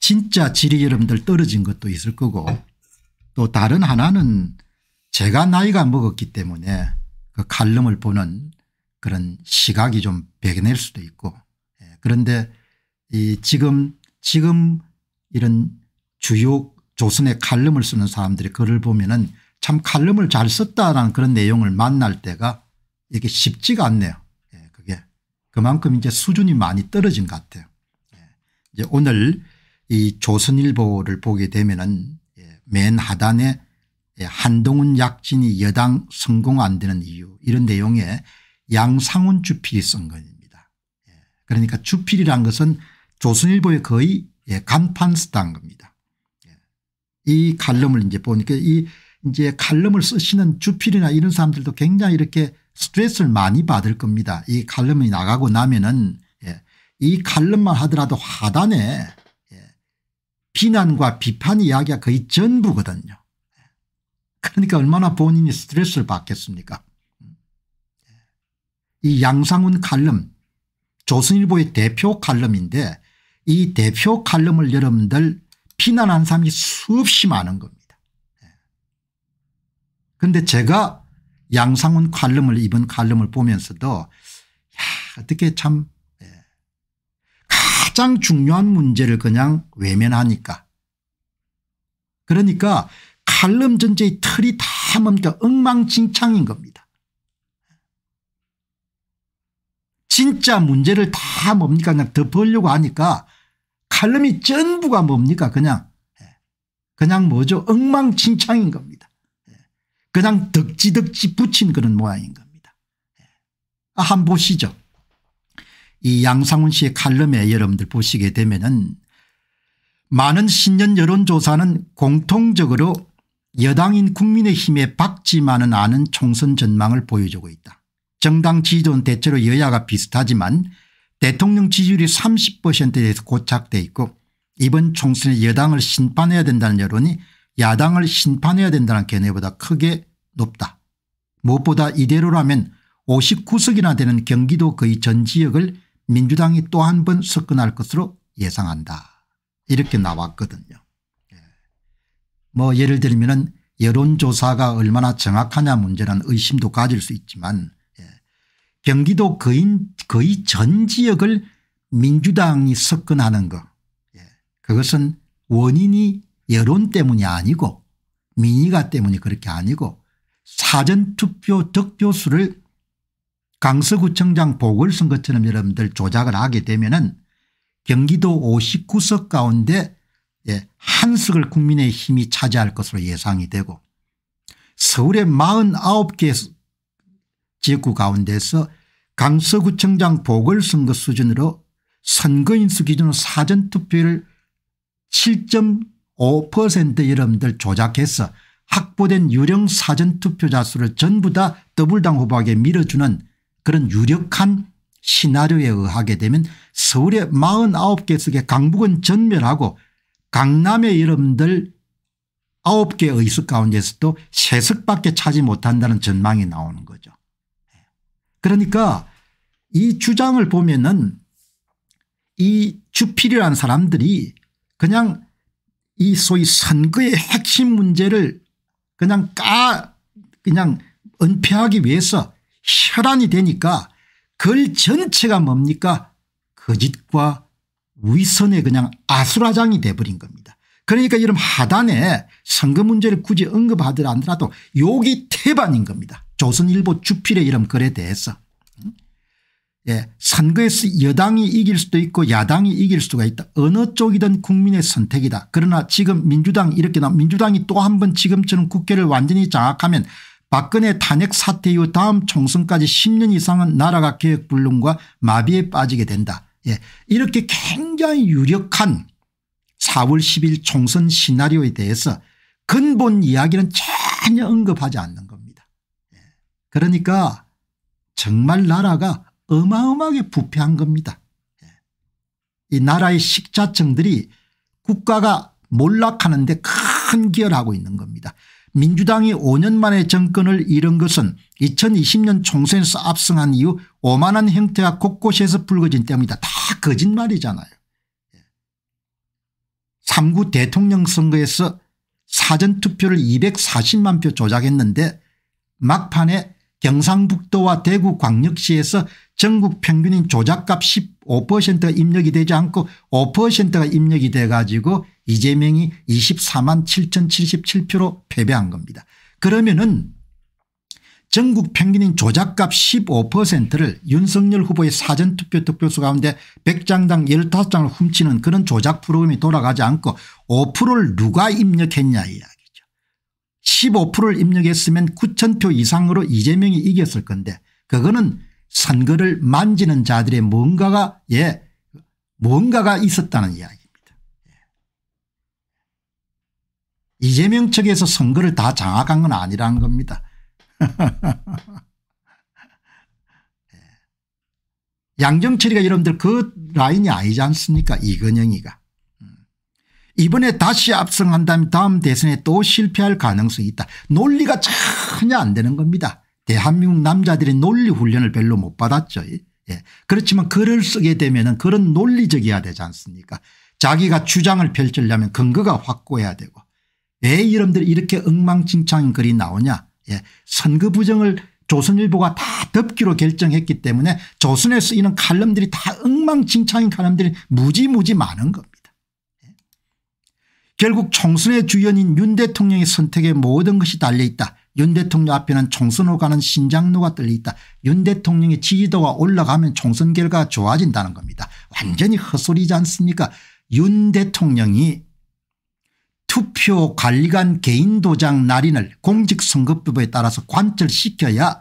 진짜 질이 여러분들 떨어진 것도 있을 거고 네. 또 다른 하나는 제가 나이가 먹었기 때문에 그 칼럼을 보는 그런 시각이 좀 배겨낼 수도 있고 예, 그런데 이 지금 지금 이런 주요 조선의 칼럼을 쓰는 사람들이 글을 보면은 참 칼럼을 잘 썼다라는 그런 내용을 만날 때가 이게 쉽지가 않네요. 예, 그게 그만큼 이제 수준이 많이 떨어진 것 같아요. 예, 이제 오늘 이 조선일보를 보게 되면은 예, 맨 하단에 예, 한동훈 약진이 여당 성공 안 되는 이유 이런 내용에 양상훈 주필이 쓴 겁니다. 예, 그러니까 주필이란 것은 조선일보의 거의 간판 스타인 겁니다. 이 칼럼을 이제 보니까 이 이제 칼럼을 쓰시는 주필이나 이런 사람들도 굉장히 이렇게 스트레스를 많이 받을 겁니다. 이 칼럼이 나가고 나면은 이 칼럼만 하더라도 하단에 비난과 비판 이야기가 거의 전부거든요. 그러니까 얼마나 본인이 스트레스를 받겠습니까 이 양상훈 칼럼 조선일보의 대표 칼럼인데 이 대표 칼럼을 여러분들 비난한 사람이 수없이 많은 겁니다. 그런데 제가 양상훈 칼럼을 이번 칼럼을 보면서도 야 어떻게 참 가장 중요한 문제를 그냥 외면하니까. 그러니까 칼럼 전제의 틀이 다 뭡니까 엉망진창인 겁니다. 진짜 문제를 다 뭡니까 그냥 덮으려고 하니까 칼럼이 전부가 뭡니까 그냥 예. 그냥 뭐죠 엉망진창인 겁니다. 예. 그냥 덕지덕지 붙인 그런 모양인 겁니다. 예. 아, 한번 보시죠. 이 양상훈 씨의 칼럼에 여러분들 보시게 되면은 많은 신년 여론조사는 공통적으로 여당인 국민의힘에 박지만은 않은 총선 전망을 보여주고 있다. 정당 지지도는 대체로 여야가 비슷하지만 대통령 지지율이 30%에서 고착돼 있고 이번 총선에 여당을 심판해야 된다는 여론이 야당을 심판해야 된다는 견해보다 크게 높다. 무엇보다 이대로라면 59석이나 되는 경기도 거의 전 지역을 민주당이 또 한 번석근할 것으로 예상한다 이렇게 나왔거든요. 예. 뭐 예를 들면 은 여론조사가 얼마나 정확하냐 문제는 의심도 가질 수 있지만 예. 경기도 거의, 거의 전 지역을 민주당이 석근하는것 예. 그것은 원인이 여론 때문이 아니고 민의가 때문이 그렇게 아니고 사전투표 득표수를 강서구청장 보궐선거처럼 여러분들 조작을 하게 되면은 경기도 59석 가운데 예, 한 석을 국민의 힘이 차지할 것으로 예상이 되고 서울의 49개 지역구 가운데서 강서구청장 보궐선거 수준으로 선거인수 기준으로 사전투표를 7.5% 여러분들 조작해서 확보된 유령 사전투표자 수를 전부 다 더불당 후보에게 밀어주는 그런 유력한 시나리오에 의하게 되면 서울의 49개석의 강북은 전멸하고 강남의 여러분들 9개의 의석 가운데서도 3석밖에 차지 못한다는 전망이 나오는 거죠. 그러니까 이 주장을 보면은 이 주필이란 사람들이 그냥 이 소위 선거의 핵심 문제를 그냥 까 그냥 은폐하기 위해서 혈안이 되니까 그걸 전체가 뭡니까 거짓과 위선에 그냥 아수라장이 돼버린 겁니다. 그러니까 이런 하단에 선거 문제를 굳이 언급하더라도 여기 태반인 겁니다. 조선일보 주필의 이름 글에 대해서. 예, 선거에서 여당이 이길 수도 있고 야당이 이길 수가 있다. 어느 쪽이든 국민의 선택이다. 그러나 지금 민주당 이렇게 나 민주당이 또 한 번 지금처럼 국회를 완전히 장악하면 박근혜 탄핵 사태 이후 다음 총선까지 10년 이상은 나라가 개혁불능과 마비에 빠지게 된다. 예. 이렇게 굉장히 유력한 4월 10일 총선 시나리오에 대해서 근본 이야기는 전혀 언급하지 않는 겁니다. 예. 그러니까 정말 나라가 어마어마하게 부패한 겁니다. 예. 이 나라의 식자층들이 국가가 몰락하는데 큰 기여를 하고 있는 겁니다. 민주당이 5년 만에 정권을 잃은 것은 2020년 총선에서 압승한 이후 오만한 형태가 곳곳에서 불거진 때문이다. 다 거짓말이잖아요. 3구 대통령 선거에서 사전투표를 240만 표 조작했는데 막판에 경상북도와 대구 광역시에서 전국 평균인 조작값 10% 5%가 입력이 되지 않고 5%가 입력이 돼 가지고 이재명이 24만 7,077표로 패배한 겁니다. 그러면은 전국 평균인 조작값 15%를 윤석열 후보의 사전투표 득표수 가운데 100장당 15장을 훔치는 그런 조작 프로그램이 돌아가지 않고 5%를 누가 입력했냐 이야기죠. 15%를 입력했으면 9 0표 이상으로 이재명이 이겼을 건데 그거는 선거를 만지는 자들의 뭔가가 예 뭔가가 있었다는 이야기입니다. 예. 이재명 측에서 선거를 다 장악한 건 아니라는 겁니다. 예. 양정철이가 여러분들 그 라인이 아니지 않습니까 이건영이가. 음. 이번에 다시 압승한다면 다음 대선에 또 실패할 가능성이 있다. 논리가 전혀 안 되는 겁니다. 대한민국 예, 남자들의 논리 훈련을 별로 못 받았죠. 예. 그렇지만 글을 쓰게 되면 그런 논리적이어야 되지 않습니까 자기가 주장을 펼치려면 근거가 확고해야 되고 왜 이름들이 이렇게 엉망진창인 글이 나오냐 예. 선거 부정을 조선일보가 다 덮기로 결정했기 때문에 조선에 쓰이는 칼럼들이 다 엉망진창인 칼럼들이 무지무지 많은 겁니다. 예. 결국 총선의 주연인 윤 대통령의 선택에 모든 것이 달려있다. 윤 대통령 앞에는 총선 으로가는 신장로가 떨려있다. 윤 대통령의 지지도가 올라가면 총선 결과가 좋아진다는 겁니다. 완전히 헛소리지 않습니까 윤 대통령이 투표 관리관 개인 도장 날인을 공직선거법에 따라서 관철시켜야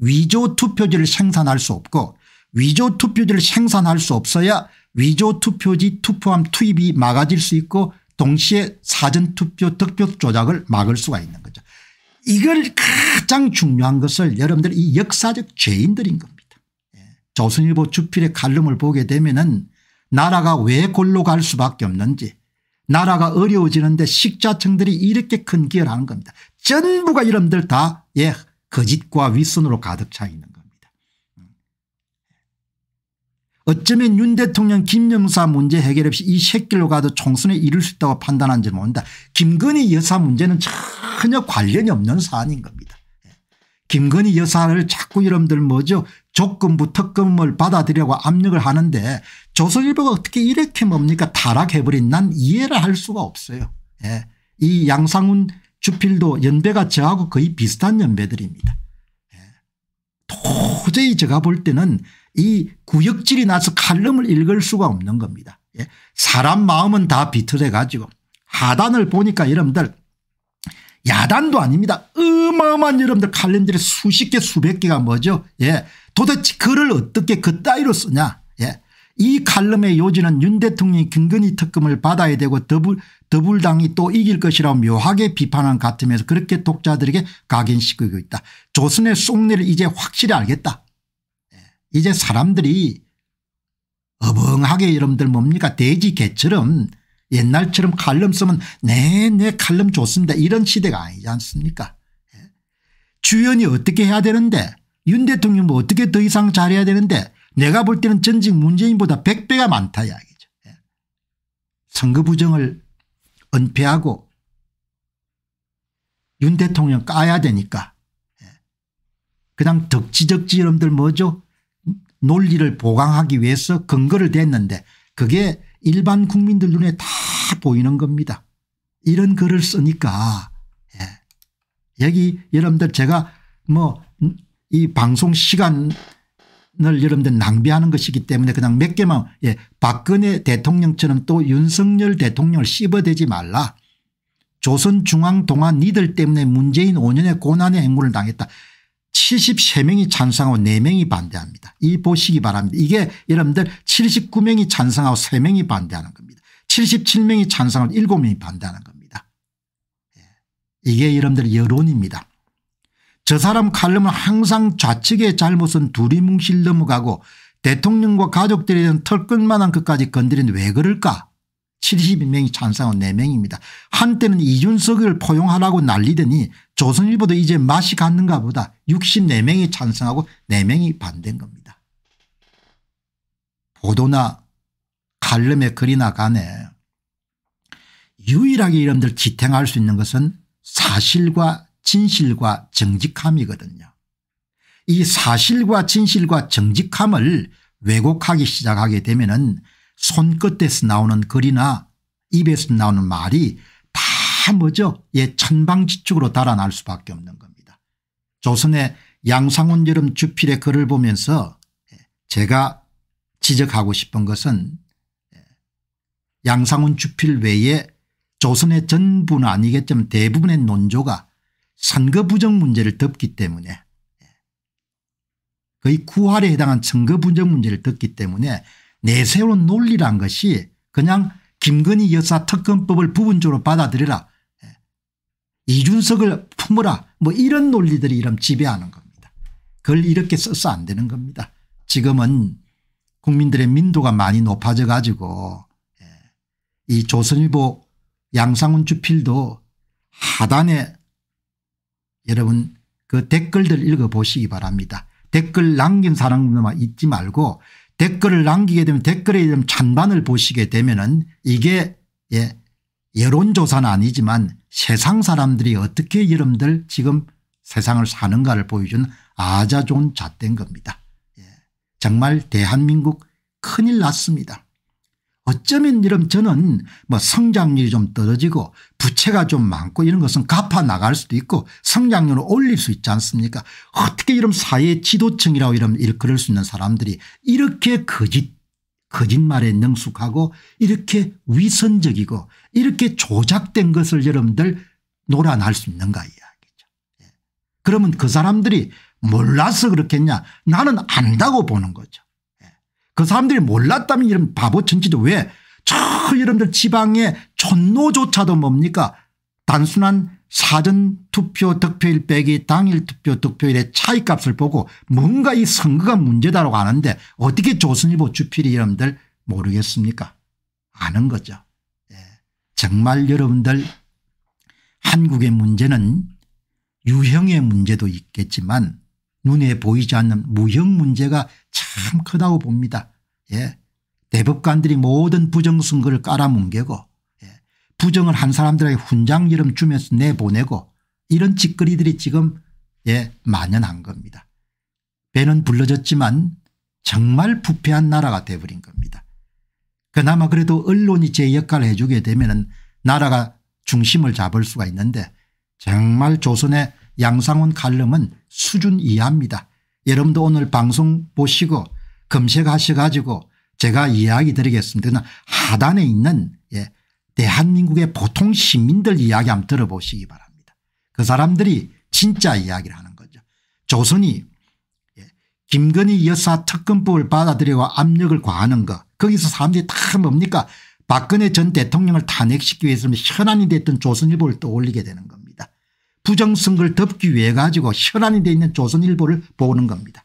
위조 투표지를 생산할 수 없고 위조 투표지를 생산할 수 없어야 위조 투표지 투표함 투입이 막아질 수 있고 동시에 사전투표 득표 조작을 막을 수가 있는 거죠. 이걸 가장 중요한 것을 여러분들 이 역사적 죄인들인 겁니다. 예. 조선일보 주필의 칼럼을 보게 되면 은 나라가 왜 골로 갈 수밖에 없는지 나라가 어려워지는데 식자층들이 이렇게 큰 기여를 하는 겁니다. 전부가 여러분들다 예, 거짓과 윗선으로 가득 차 있는 겁니다. 어쩌면 윤 대통령 김영사 문제 해결 없이 이 새끼로 가도 총선에 이룰 수 있다고 판단한지 모른다. 김건희 여사 문제는 전혀 관련이 없는 사안인 겁니다. 예. 김건희 여사를 자꾸 여러분들 뭐죠 조건부 특검을 받아들이려고 압력을 하는데 조선일보가 어떻게 이렇게 뭡니까 타락해버린 난 이해를 할 수가 없어요. 예. 이 양상훈 주필도 연배가 저하고 거의 비슷한 연배들입니다. 예. 도저히 제가 볼 때는 이 구역질이 나서 칼럼을 읽을 수가 없는 겁니다. 예. 사람 마음은 다비틀어 가지고 하단을 보니까 여러분들 야단도 아닙니다. 어마어마한 여러분들 칼럼들이 수십 개 수백 개가 뭐죠. 예. 도대체 글을 어떻게 그따위로 쓰냐. 예. 이 칼럼의 요지는 윤 대통령이 근근히 특검을 받아야 되고 더불, 더불당이 또 이길 것이라고 묘하게 비판한 같으면서 그렇게 독자들에게 각인시키고 있다. 조선의 속내를 이제 확실히 알겠다. 이제 사람들이 어벙하게 여러분들 뭡니까 돼지 개처럼 옛날처럼 칼럼 쓰면 네네 네 칼럼 좋습니다 이런 시대가 아니지 않습니까 예. 주연이 어떻게 해야 되는데 윤 대통령도 뭐 어떻게 더 이상 잘해야 되는데 내가 볼 때는 전직 문재인보다 100배가 많다 이야기죠. 예. 선거 부정을 은폐하고 윤 대통령 까야 되니까 예. 그냥 덕지덕지 여러분들 뭐죠 논리를 보강하기 위해서 근거를 댔는데 그게 일반 국민들 눈에 다 보이는 겁니다. 이런 글을 쓰니까 예. 여기 여러분들 제가 뭐 이 방송 시간을 여러분들 낭비하는 것이기 때문에 그냥 몇 개만 예. 박근혜 대통령처럼 또 윤석열 대통령을 씹어대지 말라. 조선중앙동아 니들 때문에 문재인 5년의 고난의 행군을 당했다. 73명이 찬성하고 4명이 반대합니다. 이 보시기 바랍니다. 이게 여러분들 79명이 찬성하고 3명이 반대하는 겁니다. 77명이 찬성하고 7명이 반대하는 겁니다. 예. 이게 여러분들 여론입니다. 저 사람 칼럼은 항상 좌측의 잘못은 두리뭉실 넘어가고 대통령과 가족들에 대한 털끝만한 것까지 건드린 왜 그럴까 72명이 찬성한 4명입니다. 한때는 이준석을 포용하라고 난리더니 조선일보도 이제 맛이 갔는가 보다 64명이 찬성하고 4명이 반대인 겁니다. 보도나 칼럼의 글이나 간에 유일하게 이름들 지탱할 수 있는 것은 사실과 진실과 정직함이거든요. 이 사실과 진실과 정직함을 왜곡하기 시작하게 되면 은 손끝에서 나오는 글이나 입에서 나오는 말이 다 뭐죠 예 천방지축으로 달아날 수밖에 없는 겁니다. 조선의 양상훈 여름 주필의 글을 보면서 예, 제가 지적하고 싶은 것은 예, 양상훈 주필 외에 조선의 전부는 아니겠지만 대부분의 논조가 선거 부정 문제를 덮기 때문에 예, 거의 9할에 해당한 선거 부정 문제를 덮기 때문에 내세운 논리란 것이 그냥 김건희 여사 특검법을 부분적으로 받아들여라 예, 이준석을 품어라 뭐 이런 논리들이 이런 지배하는 겁니다. 그걸 이렇게 써서 안 되는 겁니다. 지금은 국민들의 민도가 많이 높아져 가지고 예, 이 조선일보 양상훈 주필도 하단에 여러분 그 댓글들 읽어보시기 바랍니다. 댓글 남긴 사람들만 잊지 말고 댓글을 남기게 되면 댓글에 되면 찬반을 보시게 되면은 이게 예 여론조사는 아니지만 세상 사람들이 어떻게 여러분들 지금 세상을 사는가를 보여준 아자 좋은 잣된 겁니다. 예. 정말 대한민국 큰일 났습니다. 어쩌면 이런 저는 뭐 성장률이 좀 떨어지고 부채가 좀 많고 이런 것은 갚아 나갈 수도 있고 성장률을 올릴 수 있지 않습니까 어떻게 이런 사회 지도층이라고 이런 일컬을 수 있는 사람들이 이렇게 거짓 거짓말에 능숙하고 이렇게 위선적이고 이렇게 조작된 것을 여러분들 놀아날 수 있는가 이야기죠. 예. 그러면 그 사람들이 몰라서 그렇겠냐 나는 안다고 보는 거죠. 그 사람들이 몰랐다면 이런 바보 정치도 왜저 여러분들 지방의 촌노조차도 뭡니까 단순한 사전투표 득표일 빼기 당일 투표 득표일의 차이값을 보고 뭔가 이 선거가 문제다라고 하는데 어떻게 조선일보 주필이 여러분들 모르겠습니까 아는 거죠. 예. 정말 여러분들 한국의 문제는 유형의 문제도 있겠지만 눈에 보이지 않는 무형 문제가 참 크다고 봅니다. 예. 대법관들이 모든 부정선거를 깔아뭉개고 예. 부정을 한 사람들에게 훈장 이름 주면서 내보내고 이런 짓거리들이 지금 예 만연한 겁니다. 배는 불러졌지만 정말 부패한 나라가 돼버린 겁니다. 그나마 그래도 언론이 제 역할을 해주게 되면 나라가 중심을 잡을 수가 있는데 정말 조선의 양상훈 칼럼은 수준 이하입니다. 여러분도 오늘 방송 보시고 검색하셔 가지고 제가 이야기 드리겠습니다. 하단에 있는 예, 대한민국의 보통 시민들 이야기 한번 들어보시기 바랍니다. 그 사람들이 진짜 이야기를 하는 거죠. 조선이 예, 김건희 여사 특검법을 받아들여 압력을 과하는 거 거기서 사람들이 다 뭡니까 박근혜 전 대통령을 탄핵시키기 위해서 현안이 됐던 조선일보를 떠올리게 되는 거 부정성을 덮기 위해 가지고 혈안이 되어 있는 조선일보를 보는 겁니다.